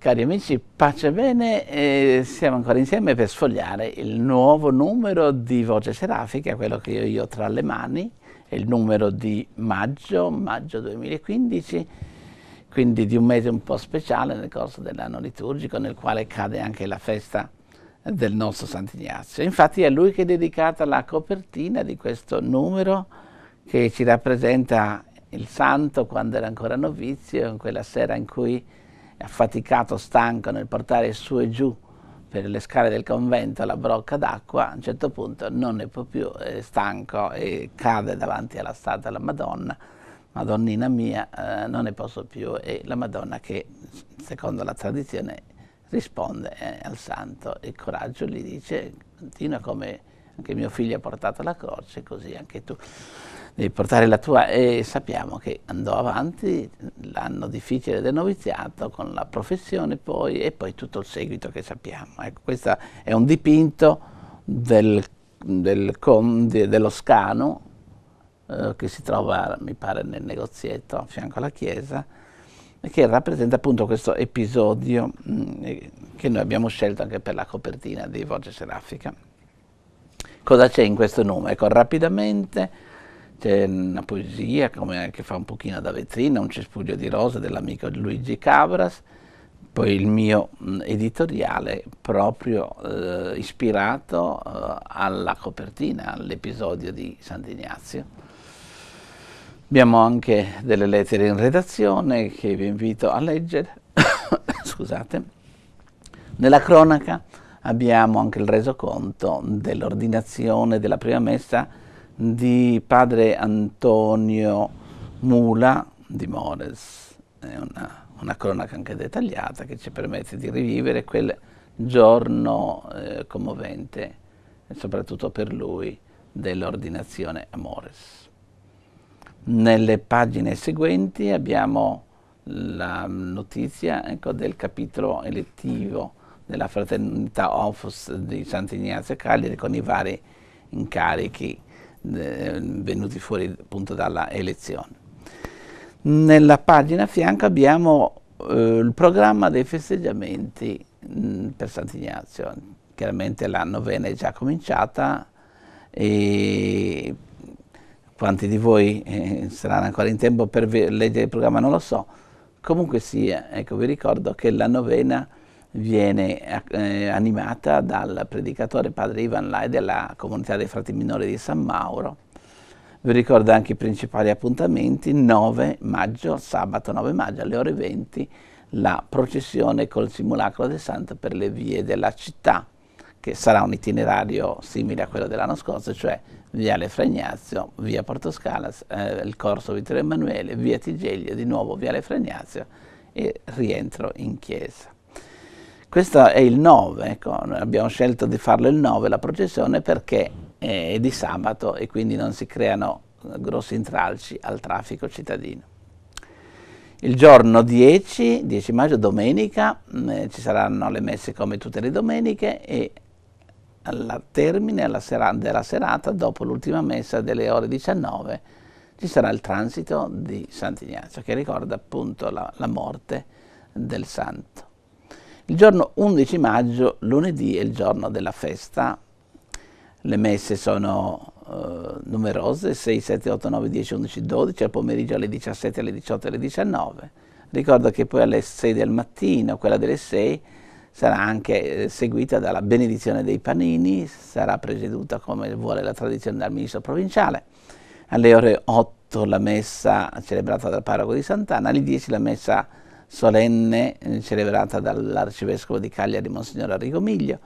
Cari amici, pace bene, eh, siamo ancora insieme per sfogliare il nuovo numero di Voce Serafica, quello che io ho tra le mani, è il numero di maggio, maggio 2015, quindi di un mese un po' speciale nel corso dell'anno liturgico, nel quale cade anche la festa del nostro Sant'Ignazio. Infatti è a lui che è dedicata la copertina di questo numero che ci rappresenta il santo quando era ancora novizio, in quella sera in cui affaticato, stanco nel portare su e giù per le scale del convento la brocca d'acqua, a un certo punto non ne può più, è stanco e cade davanti alla statua della Madonna, Madonnina mia, eh, non ne posso più, e la Madonna che, secondo la tradizione, risponde eh, al santo e coraggio gli dice, continua come anche mio figlio ha portato la croce, così anche tu devi portare la tua... E sappiamo che andò avanti l'anno difficile del noviziato con la professione poi e poi tutto il seguito che sappiamo. Ecco, questo è un dipinto del, del conde, dello Scano, eh, che si trova, mi pare, nel negozietto a fianco alla chiesa, che rappresenta appunto questo episodio mh, mm, che noi abbiamo scelto anche per la copertina di Voce Serafica. Cosa c'è in questo numero? Ecco, rapidamente c'è una poesia come, che fa un pochino da vetrina, un cespuglio di rose dell'amico Luigi Cabras, poi il mio mm, editoriale proprio eh, ispirato eh, alla copertina, all'episodio di Sant'Ignazio. Abbiamo anche delle lettere in redazione che vi invito a leggere. Scusate. Nella cronaca abbiamo anche il resoconto dell'ordinazione della prima messa di padre Antonio Mula di Mores, è una, una cronaca anche dettagliata che ci permette di rivivere quel giorno eh, commovente, soprattutto per lui, dell'ordinazione a Mores. Nelle pagine seguenti abbiamo la notizia ecco, del capitolo elettivo della fraternità Ofus di Sant'Ignazio Cagliari con i vari incarichi eh, venuti fuori appunto dalla elezione. Nella pagina a fianco abbiamo eh, il programma dei festeggiamenti mh, mm, per Sant'Ignazio. Chiaramente la novena è già cominciata e quanti di voi eh, saranno ancora in tempo per leggere il programma non lo so. Comunque sia, eh, ecco, vi ricordo che la novena viene eh, animata dal predicatore padre Ivan Lai della comunità dei frati minori di San Mauro. Vi ricordo anche i principali appuntamenti, 9 maggio, sabato 9 maggio alle ore 20, la processione col simulacro del santo per le vie della città, che sarà un itinerario simile a quello dell'anno scorso, cioè Viale Fregnazio, via Portoscalas, eh, il corso Vittorio Emanuele, via Tigeglie, di nuovo Viale Fregnazio e rientro in chiesa. Questo è il 9, ecco, abbiamo scelto di farlo il 9 la processione perché è di sabato e quindi non si creano grossi intralci al traffico cittadino. Il giorno 10, 10 maggio, domenica, mm, eh, ci saranno le messe come tutte le domeniche e al termine alla sera della serata, dopo l'ultima messa delle ore 19, ci sarà il transito di Sant'Ignazio, che ricorda appunto la, la morte del santo. Il giorno 11 maggio, lunedì, è il giorno della festa. Le messe sono eh, numerose, 6, 7, 8, 9, 10, 11, 12, al pomeriggio alle 17, alle 18, alle 19. Ricordo che poi alle 6 del mattino, quella delle 6, sarà anche eh, seguita dalla benedizione dei panini, sarà presieduta come vuole la tradizione dal ministro provinciale. Alle ore 8 la messa celebrata dal parroco di Sant'Anna, alle 10 la messa solenne eh, celebrata dall'arcivescovo di Cagliari, Monsignor Arrigo Miglio,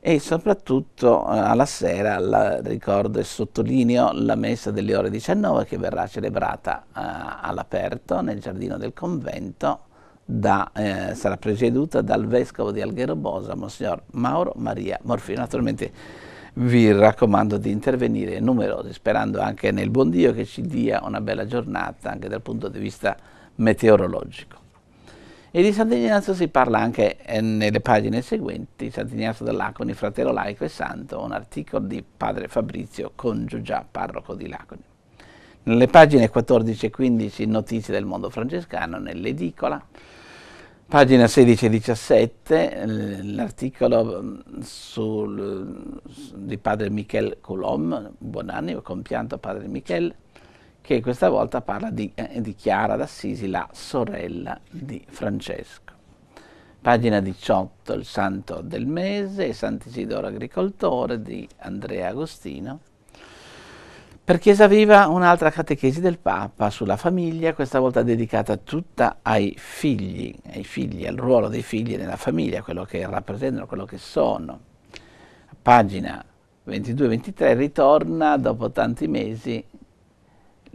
e soprattutto eh, alla sera la, ricordo e sottolineo la messa delle ore 19 che verrà celebrata eh, all'aperto nel giardino del convento, da, eh, sarà presieduta dal vescovo di Alghero Bosa, Monsignor Mauro Maria Morfino. Naturalmente vi raccomando di intervenire numerosi, sperando anche nel buon Dio che ci dia una bella giornata anche dal punto di vista meteorologico. E di Sant'Ignazio si parla anche eh, nelle pagine seguenti, Sant'Ignazio dell'Aconi, fratello laico e santo, un articolo di padre Fabrizio Congiugia, parroco di Laconi. Nelle pagine 14 e 15 notizie del mondo francescano, nell'edicola, pagina 16 e 17, l'articolo mm, mm, di padre Michel Coulomb, buon anno, compianto padre Michel, che questa volta parla di, eh, di Chiara d'Assisi, la sorella di Francesco. Pagina 18, il santo del mese, Sant'Isidoro agricoltore di Andrea Agostino. Per Chiesa Viva un'altra catechesi del Papa sulla famiglia, questa volta dedicata tutta ai figli, ai figli, al ruolo dei figli nella famiglia, quello che rappresentano, quello che sono. Pagina 22-23 ritorna dopo tanti mesi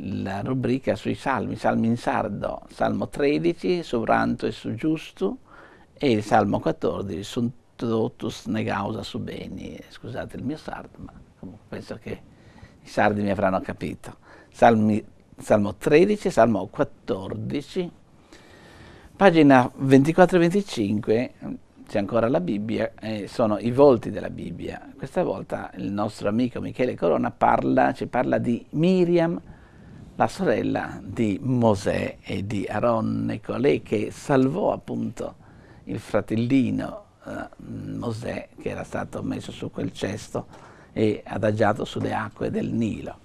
la rubrica sui salmi, salmi in sardo, salmo 13, sovranto e su giusto, e il salmo 14, sunt totus negausa su beni, scusate il mio sardo, ma comunque penso che i sardi mi avranno capito. Salmi, salmo 13, salmo 14, pagina 24 e 25, c'è ancora la Bibbia, eh, sono i volti della Bibbia. Questa volta il nostro amico Michele Corona parla, ci parla di Miriam, la sorella di Mosè e di Aronne, colei che salvò appunto il fratellino eh, Mosè che era stato messo su quel cesto e adagiato sulle acque del Nilo.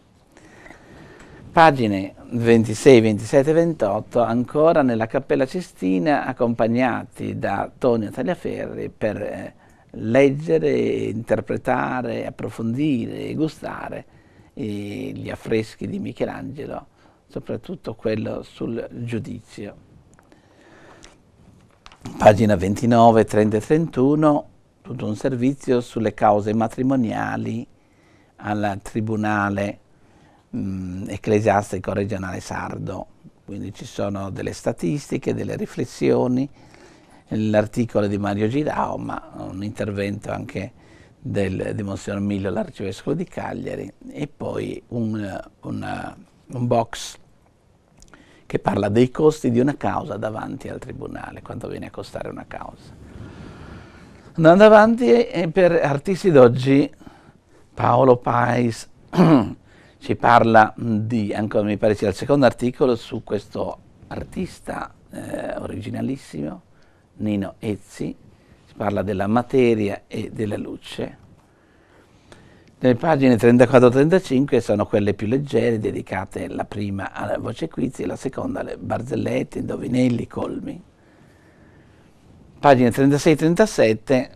Pagine 26, 27 e 28, ancora nella Cappella Cestina, accompagnati da Tonio Tagliaferri per eh, leggere, interpretare, approfondire e gustare gli affreschi di Michelangelo, soprattutto quello sul giudizio. Pagina 29, 30 e 31, tutto un servizio sulle cause matrimoniali al Tribunale mh, mm, Ecclesiastico Regionale Sardo. Quindi ci sono delle statistiche, delle riflessioni, l'articolo di Mario Girao, ma un intervento anche del, di Monsignor Millo l'arcivescovo di Cagliari, e poi un, una, un box che parla dei costi di una causa davanti al tribunale, quanto viene a costare una causa. Andando avanti, e eh, per artisti d'oggi, Paolo Pais ci parla di, ancora mi pare sia il secondo articolo, su questo artista eh, originalissimo, Nino Ezzi, si parla della materia e della luce. Le pagine 34-35 sono quelle più leggere, dedicate la prima alla voce quizi, la seconda alle barzellette, indovinelli, colmi. Pagine 36-37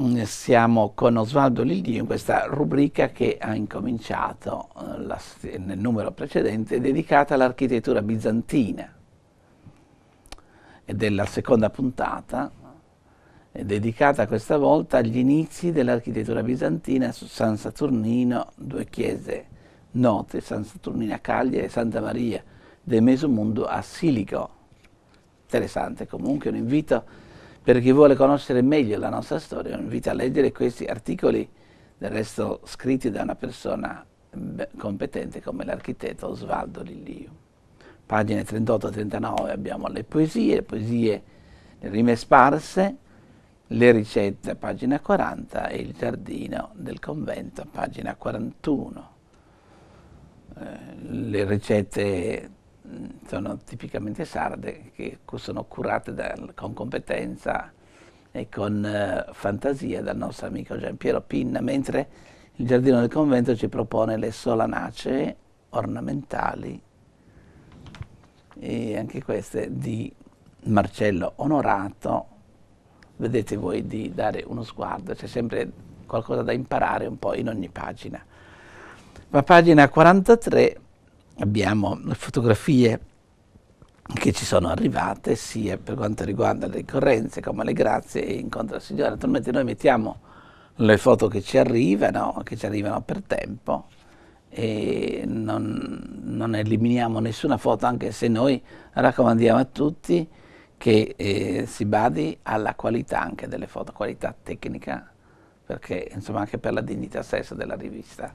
mm, siamo con Osvaldo Lidio in questa rubrica che ha incominciato eh, la, nel numero precedente, dedicata all'architettura bizantina e della seconda puntata, eh, dedicata questa volta agli inizi dell'architettura bizantina su San Saturnino, due chiese note, San Saturnino a Cagliari e Santa Maria del Mesomundo a Silico. Interessante comunque, un invito per chi vuole conoscere meglio la nostra storia, un invito a leggere questi articoli, del resto scritti da una persona mm, competente come l'architetto Osvaldo Lilliu pagine 38-39 abbiamo le poesie, le poesie le rime sparse, le ricette pagina 40 e il giardino del convento pagina 41. Eh, le ricette mm, sono tipicamente sarde che sono curate dal, con competenza e con eh, fantasia dal nostro amico Gian Piero Pinna, mentre il giardino del convento ci propone le solanacee ornamentali e anche queste di Marcello Onorato. Vedete voi di dare uno sguardo, c'è sempre qualcosa da imparare un po' in ogni pagina. Ma pagina 43 abbiamo le fotografie che ci sono arrivate sia per quanto riguarda le ricorrenze come le grazie e incontro al Signore. Naturalmente noi mettiamo le foto che ci arrivano, che ci arrivano per tempo, e non, non, eliminiamo nessuna foto anche se noi raccomandiamo a tutti che eh, si badi alla qualità anche delle foto, qualità tecnica, perché insomma anche per la dignità stessa della rivista.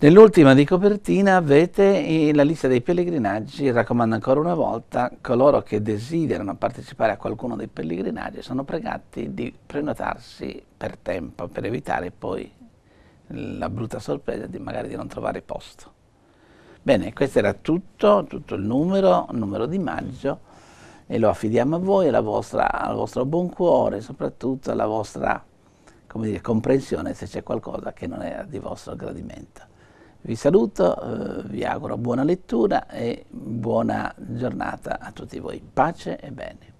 Nell'ultima di copertina avete la lista dei pellegrinaggi, raccomando ancora una volta, coloro che desiderano partecipare a qualcuno dei pellegrinaggi sono pregati di prenotarsi per tempo per evitare poi la brutta sorpresa di magari di non trovare posto. Bene, questo era tutto, tutto il numero, numero di maggio e lo affidiamo a voi, vostra, al vostro buon cuore, soprattutto alla vostra dire, comprensione se c'è qualcosa che non è di vostro gradimento. Vi saluto, eh, vi auguro buona lettura e buona giornata a tutti voi. Pace e bene.